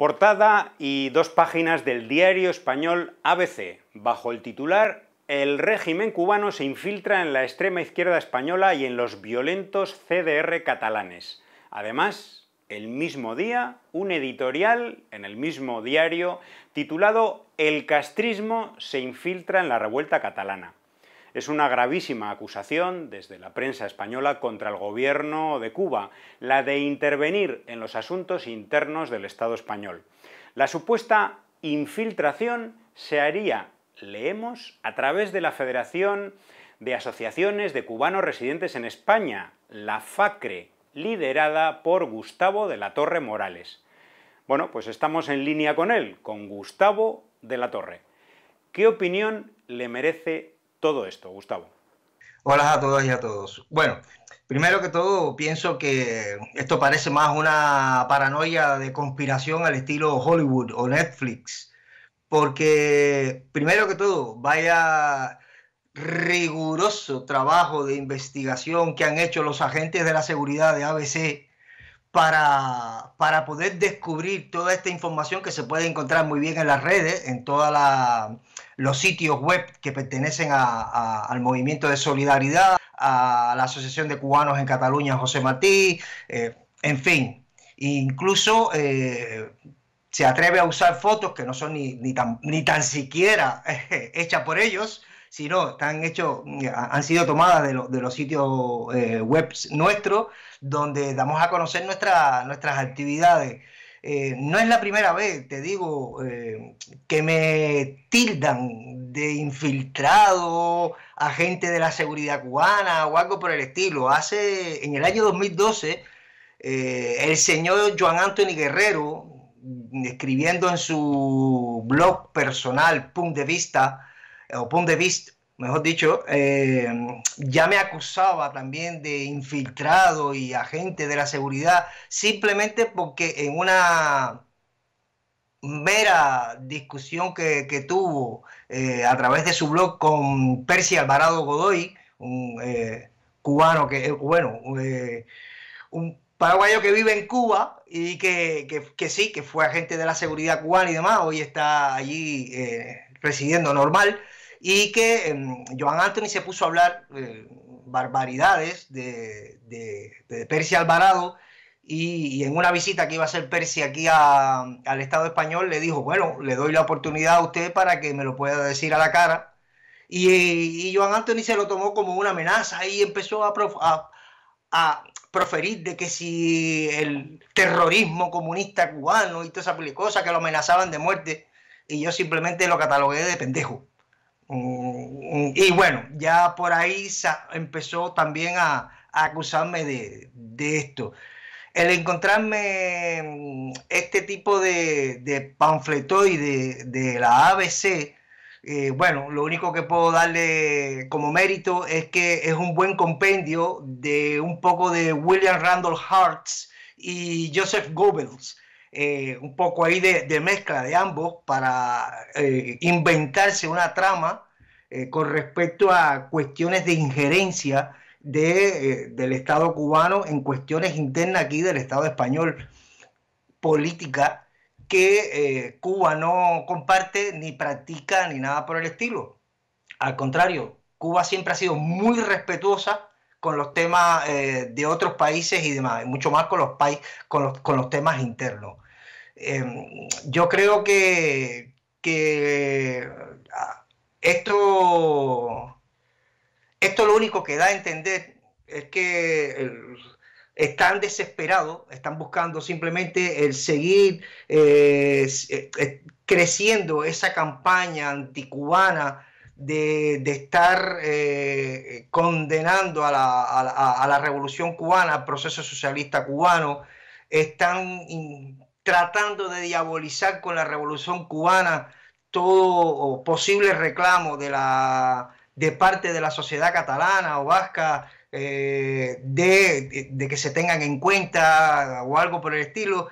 Portada y dos páginas del diario español ABC, bajo el titular El régimen cubano se infiltra en la extrema izquierda española y en los violentos CDR catalanes. Además, el mismo día, un editorial en el mismo diario titulado El castrismo se infiltra en la revuelta catalana. Es una gravísima acusación desde la prensa española contra el gobierno de Cuba, la de intervenir en los asuntos internos del Estado español. La supuesta infiltración se haría, leemos, a través de la Federación de Asociaciones de Cubanos Residentes en España, la FACRE, liderada por Gustavo de la Torre Morales. Bueno, pues estamos en línea con él, con Gustavo de la Torre. ¿Qué opinión le merece todo esto, Gustavo? Hola a todas y a todos. Bueno, primero que todo, pienso que esto parece más una paranoia de conspiración al estilo Hollywood o Netflix, porque primero que todo, vaya riguroso trabajo de investigación que han hecho los agentes de la seguridad de ABC para, para poder descubrir toda esta información que se puede encontrar muy bien en las redes, en toda la los sitios web que pertenecen al movimiento de solidaridad, a la Asociación de Cubanos en Cataluña, José Matí, eh, en fin. Incluso eh, se atreve a usar fotos que no son ni, tan, ni tan siquiera hechas por ellos, sino están hecho, han sido tomadas de, los sitios eh, web nuestros, donde damos a conocer nuestras actividades. Eh, no es la primera vez, te digo, eh, que me tildan de infiltrado, agente de la seguridad cubana o algo por el estilo. Hace, en el año 2012, eh, el señor Joan Anthony Guerrero, escribiendo en su blog personal, Punto de Vista, o Punto de Vista, mejor dicho, eh, ya me acusaba también de infiltrado y agente de la seguridad, simplemente porque en una mera discusión que, tuvo eh, a través de su blog con Percy Alvarado Godoy, un eh, cubano que, bueno, un paraguayo que vive en Cuba y que, que, sí, que fue agente de la seguridad cubana y demás, hoy está allí residiendo normal y que em, Joan Anthony se puso a hablar eh, barbaridades de, de, Percy Alvarado y, en una visita que iba a hacer Percy aquí al Estado español le dijo, bueno, le doy la oportunidad a usted para que me lo pueda decir a la cara. Y, Joan Anthony se lo tomó como una amenaza y empezó a, a, proferir de que si el terrorismo comunista cubano y todas esas cosas que lo amenazaban de muerte, y yo simplemente lo catalogué de pendejo. Y bueno, ya por ahí empezó también a, acusarme de, esto. El encontrarme mm, este tipo de, panfleto y de, la ABC, eh, bueno, lo único que puedo darle como mérito es que es un buen compendio de un poco de William Randall Hearts y Joseph Goebbels eh, un poco ahí de, mezcla de ambos para eh, inventarse una trama eh, con respecto a cuestiones de injerencia del Estado cubano en cuestiones internas aquí del Estado español, política que Cuba no comparte ni practica ni nada por el estilo. Al contrario, Cuba siempre ha sido muy respetuosa con los temas de otros países y demás, mucho más con los, países, con los temas internos. Em, yo creo que, ah, esto, esto lo único que da a entender es que están desesperados, están buscando simplemente el seguir eh, eh, eh, creciendo esa campaña anticubana de, de estar condenando a la, revolución cubana, al proceso socialista cubano, están tratando de diabolizar con la revolución cubana todo posible reclamo de, la, de parte de la sociedad catalana o vasca eh, de, que se tengan en cuenta o algo por el estilo,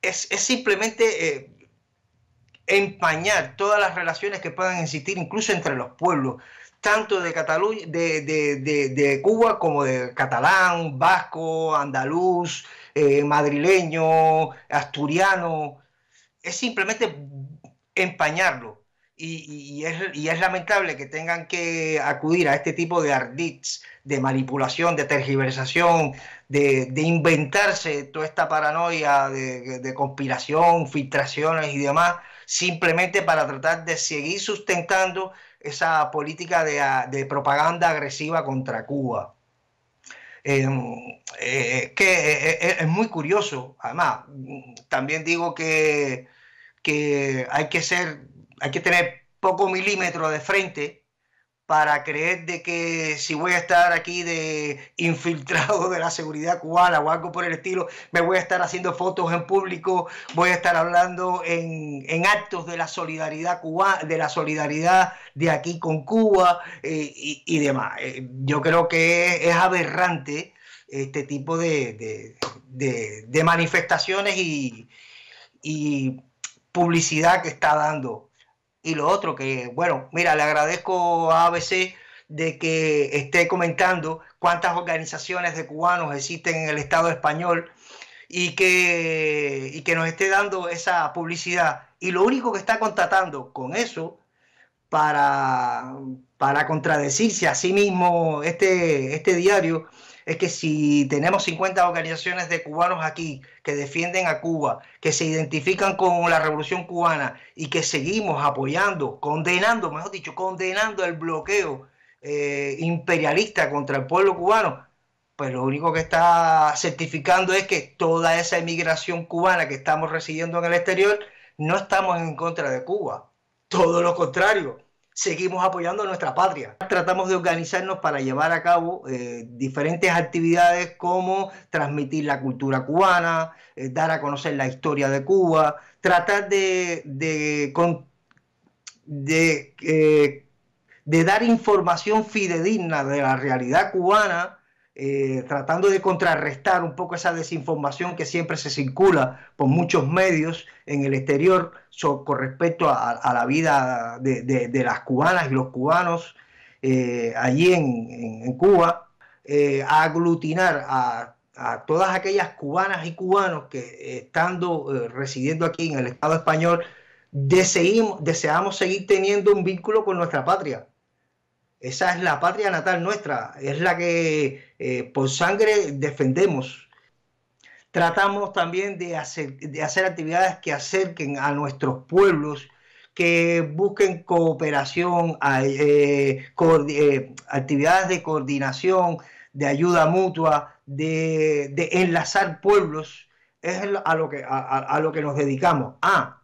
es, simplemente eh, empañar todas las relaciones que puedan existir, incluso entre los pueblos, tanto de, de, Cuba como de catalán, vasco, andaluz, eh, madrileño, asturiano. Es simplemente empañarlo. Y, es, lamentable que tengan que acudir a este tipo de ardits, de manipulación, de tergiversación, de, inventarse toda esta paranoia de, de, conspiración, filtraciones y demás, simplemente para tratar de seguir sustentando esa política de, ah, propaganda agresiva contra Cuba. Eh, eh, que eh, es, muy curioso, además, también digo que, que hay que ser, hay que tener poco milímetro de frente para creer de que si voy a estar aquí de infiltrado de la seguridad cubana o algo por el estilo, me voy a estar haciendo fotos en público, voy a estar hablando en, actos de la solidaridad cubana, de la solidaridad de aquí con Cuba eh, y, demás. Eh, yo creo que es, aberrante este tipo de, manifestaciones y, y publicidad que está dando y lo otro que, bueno, mira, le agradezco a ABC de que esté comentando cuántas organizaciones de cubanos existen en el Estado español y que, y que nos esté dando esa publicidad. Y lo único que está contratando con eso para, para contradecirse a sí mismo este, este diario es que si tenemos 50 organizaciones de cubanos aquí que defienden a Cuba, que se identifican con la revolución cubana y que seguimos apoyando, condenando, mejor dicho, condenando el bloqueo eh, imperialista contra el pueblo cubano, pues lo único que está certificando es que toda esa emigración cubana que estamos recibiendo en el exterior, no estamos en contra de Cuba, todo lo contrario seguimos apoyando a nuestra patria. Tratamos de organizarnos para llevar a cabo eh, diferentes actividades como transmitir la cultura cubana, eh, dar a conocer la historia de Cuba, tratar de, de eh, dar información fidedigna de la realidad cubana eh, tratando de contrarrestar un poco esa desinformación que siempre se circula por muchos medios en el exterior con respecto a, la vida de, las cubanas y los cubanos eh, allí en, Cuba, eh, aglutinar a, todas aquellas cubanas y cubanos que estando residiendo aquí en el Estado español, deseamos seguir teniendo un vínculo con nuestra patria esa es la patria natal nuestra, es la que eh, por sangre defendemos. Tratamos también de hacer, de hacer actividades que acerquen a nuestros pueblos, que busquen cooperación, eh, eh, actividades de coordinación, de ayuda mutua, de, enlazar pueblos. Es a lo, que, a, lo que nos dedicamos. Ah,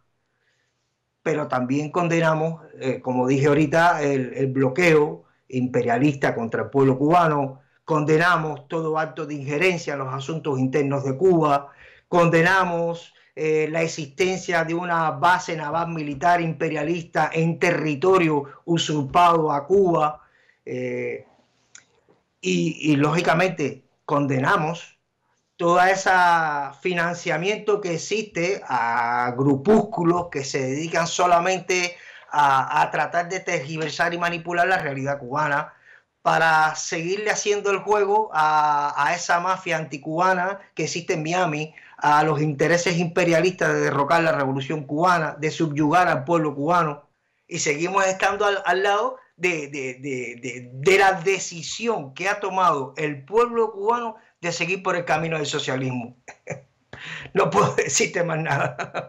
pero también condenamos, como dije ahorita, el, bloqueo, imperialista contra el pueblo cubano, condenamos todo acto de injerencia en los asuntos internos de Cuba, condenamos eh, la existencia de una base naval militar imperialista en territorio usurpado a Cuba eh, y, y lógicamente condenamos todo ese financiamiento que existe a grupúsculos que se dedican solamente a, tratar de tergiversar y manipular la realidad cubana para seguirle haciendo el juego a, esa mafia anticubana que existe en Miami, a los intereses imperialistas de derrocar la revolución cubana, de subyugar al pueblo cubano, y seguimos estando al, lado de, de, la decisión que ha tomado el pueblo cubano de seguir por el camino del socialismo. no puedo decirte más nada.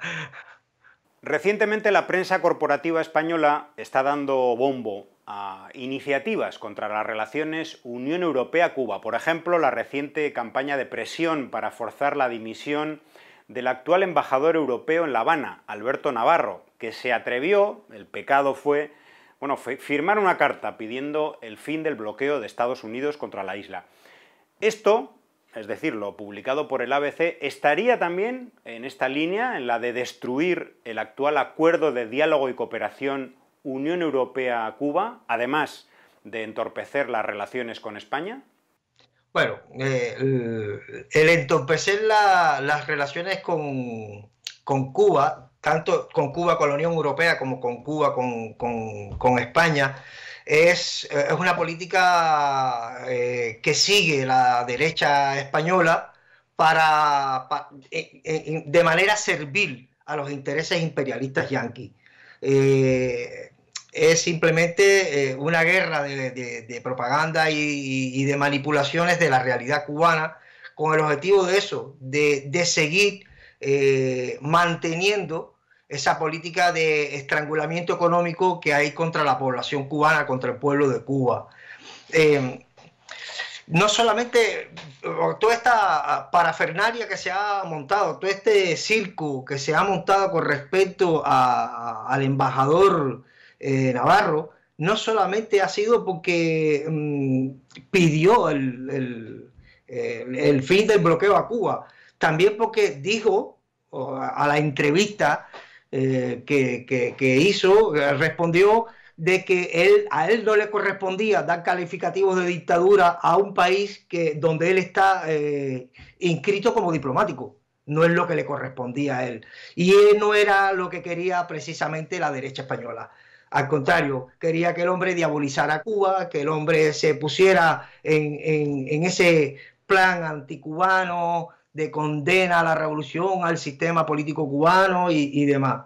Recientemente la prensa corporativa española está dando bombo a iniciativas contra las relaciones Unión Europea-Cuba. Por ejemplo, la reciente campaña de presión para forzar la dimisión del actual embajador europeo en La Habana, Alberto Navarro, que se atrevió, el pecado fue, bueno, firmar una carta pidiendo el fin del bloqueo de Estados Unidos contra la isla. Esto es decir, lo publicado por el ABC, estaría también en esta línea, en la de destruir el actual acuerdo de diálogo y cooperación Unión Europea-Cuba, además de entorpecer las relaciones con España? Bueno, eh, el, entorpecer las relaciones con, Cuba, tanto con Cuba, con la Unión Europea, como con Cuba, con España, eh, es, una política eh, que sigue la derecha española para, eh, de manera servil a los intereses imperialistas yanquis. es simplemente una guerra de, propaganda y, de manipulaciones de la realidad cubana con el objetivo de eso, de, de seguir manteniendo esa política de estrangulamiento económico que hay contra la población cubana, contra el pueblo de Cuba. Eh, no solamente eh, toda esta parafernaria que se ha montado, todo este circo que se ha montado con respecto al embajador eh, Navarro, no solamente ha sido porque mm, pidió el fin del bloqueo a Cuba, también porque dijo a la entrevista eh, que, hizo, respondió de que él, a él no le correspondía dar calificativos de dictadura a un país que, donde él está eh, inscrito como diplomático. No es lo que le correspondía a él. Y él no era lo que quería precisamente la derecha española. Al contrario, quería que el hombre diabolizara a Cuba, que el hombre se pusiera en ese plan anticubano, de condena a la revolución, al sistema político cubano y, demás.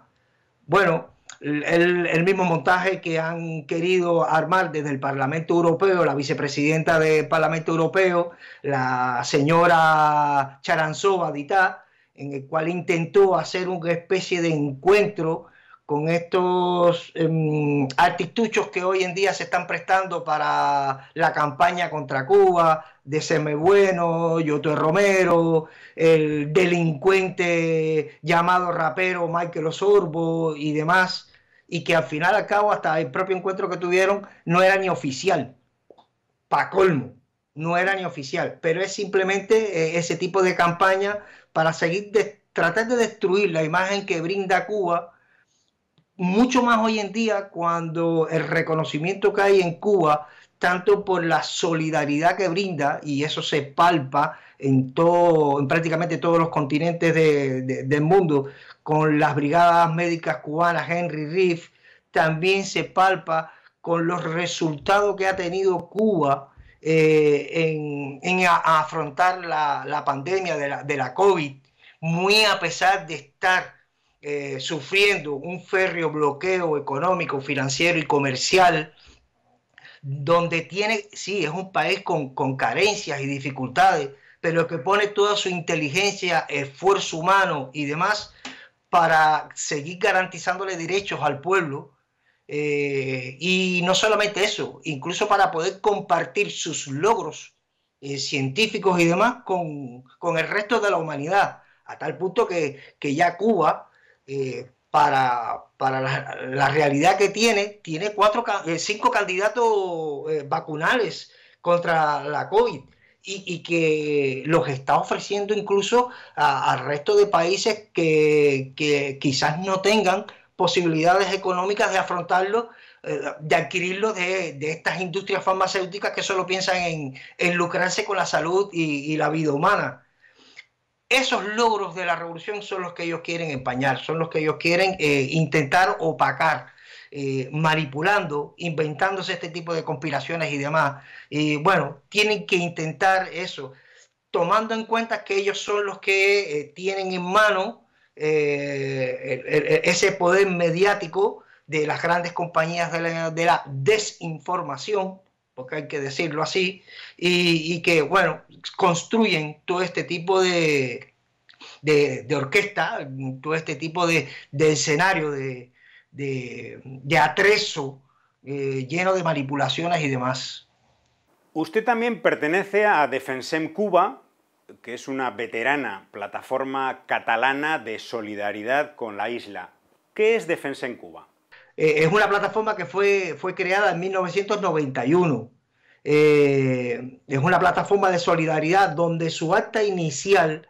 Bueno, el, mismo montaje que han querido armar desde el Parlamento Europeo, la vicepresidenta del Parlamento Europeo, la señora Charanzova Dita en el cual intentó hacer una especie de encuentro con estos em, artistuchos que hoy en día se están prestando para la campaña contra Cuba, de Seme Bueno, Yoto e. Romero, el delincuente llamado rapero Michael Osorbo y demás, y que al final al cabo hasta el propio encuentro que tuvieron no era ni oficial, pa' colmo, no era ni oficial, pero es simplemente eh, ese tipo de campaña para seguir de, tratar de destruir la imagen que brinda Cuba mucho más hoy en día cuando el reconocimiento que hay en Cuba, tanto por la solidaridad que brinda, y eso se palpa en, todo, en prácticamente todos los continentes del mundo, con las brigadas médicas cubanas Henry Riff, también se palpa con los resultados que ha tenido Cuba eh, en, afrontar la, pandemia de la, de la COVID, muy a pesar de estar eh, sufriendo un férreo bloqueo económico, financiero y comercial, donde tiene, sí, es un país con, carencias y dificultades, pero que pone toda su inteligencia, esfuerzo humano y demás para seguir garantizándole derechos al pueblo. Eh, y no solamente eso, incluso para poder compartir sus logros eh, científicos y demás con, el resto de la humanidad, a tal punto que, que ya Cuba eh, para, la, realidad que tiene, tiene cuatro, eh, cinco candidatos eh, vacunales contra la COVID y, que los está ofreciendo incluso al resto de países que, quizás no tengan posibilidades económicas de afrontarlo, de adquirirlo de, estas industrias farmacéuticas que solo piensan en, lucrarse con la salud y la vida humana esos logros de la revolución son los que ellos quieren empañar, son los que ellos quieren eh, intentar opacar. Eh, manipulando, inventándose este tipo de conspiraciones y demás. Y bueno, tienen que intentar eso, tomando en cuenta que ellos son los que eh, tienen en mano ese poder mediático de las grandes compañías de la desinformación porque hay que decirlo así, y, que, bueno, construyen todo este tipo de, orquesta, todo este tipo de, escenario, de, de atrezo eh, lleno de manipulaciones y demás. Usted también pertenece a Defensem Cuba, que es una veterana plataforma catalana de solidaridad con la isla. ¿Qué es Defensem en Cuba? Eh, es una plataforma que fue, fue creada en 1991. Eh, es una plataforma de solidaridad donde su acta inicial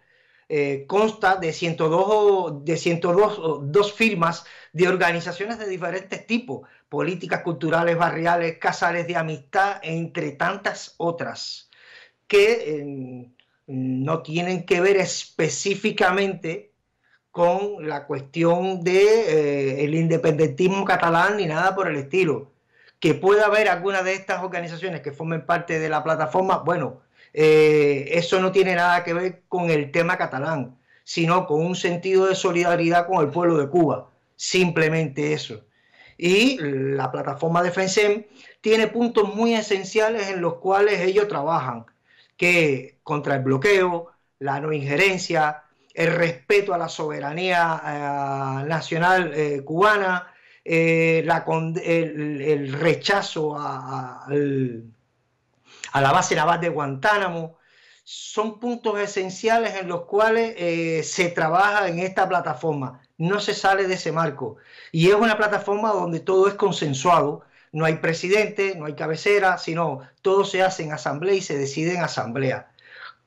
eh, consta de 102, de firmas de organizaciones de diferentes tipos, políticas, culturales, barriales, casales de amistad, entre tantas otras, que no tienen que ver específicamente con la cuestión del de, eh, el independentismo catalán ni nada por el estilo. Que pueda haber alguna de estas organizaciones que formen parte de la plataforma, bueno, eh, eso no tiene nada que ver con el tema catalán, sino con un sentido de solidaridad con el pueblo de Cuba, simplemente eso. Y la plataforma de tiene puntos muy esenciales en los cuales ellos trabajan, que contra el bloqueo, la no injerencia, el respeto a la soberanía eh, nacional eh, cubana, eh, el, rechazo a, a, la base naval de Guantánamo, son puntos esenciales en los cuales se trabaja en esta plataforma. No se sale de ese marco. Y es una plataforma donde todo es consensuado. No hay presidente, no hay cabecera, sino todo se hace en asamblea y se decide en asamblea.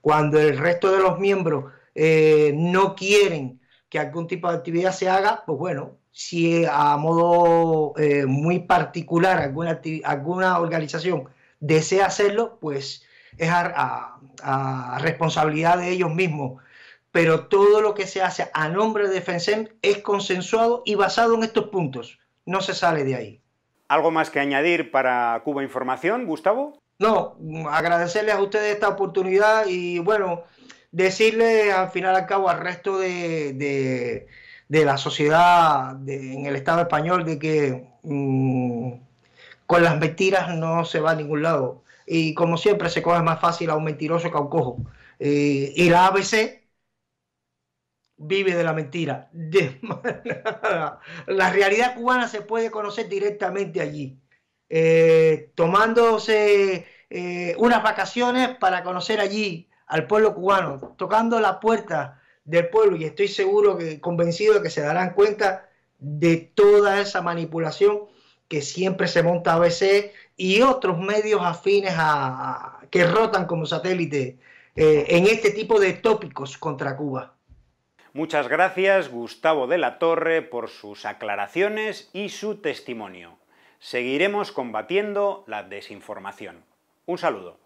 Cuando el resto de los miembros eh, no quieren que algún tipo de actividad se haga, pues bueno, si a modo eh, muy particular alguna, alguna organización desea hacerlo, pues es a, a, responsabilidad de ellos mismos. Pero todo lo que se hace a nombre de FENSEM es consensuado y basado en estos puntos. No se sale de ahí. ¿Algo más que añadir para Cuba Información, Gustavo? No, agradecerles a ustedes esta oportunidad y bueno, decirle al final al cabo al resto de, la sociedad en el Estado español de que mm, con las mentiras no se va a ningún lado. Y como siempre se coge más fácil a un mentiroso que a un cojo. y la ABC vive de la mentira. la realidad cubana se puede conocer directamente allí, eh, tomándose eh, unas vacaciones para conocer allí al pueblo cubano, tocando la puerta del pueblo y estoy seguro que convencido de que se darán cuenta de toda esa manipulación que siempre se monta ABC y otros medios afines a, que rotan como satélite eh, en este tipo de tópicos contra Cuba. Muchas gracias Gustavo de la Torre por sus aclaraciones y su testimonio. Seguiremos combatiendo la desinformación. Un saludo.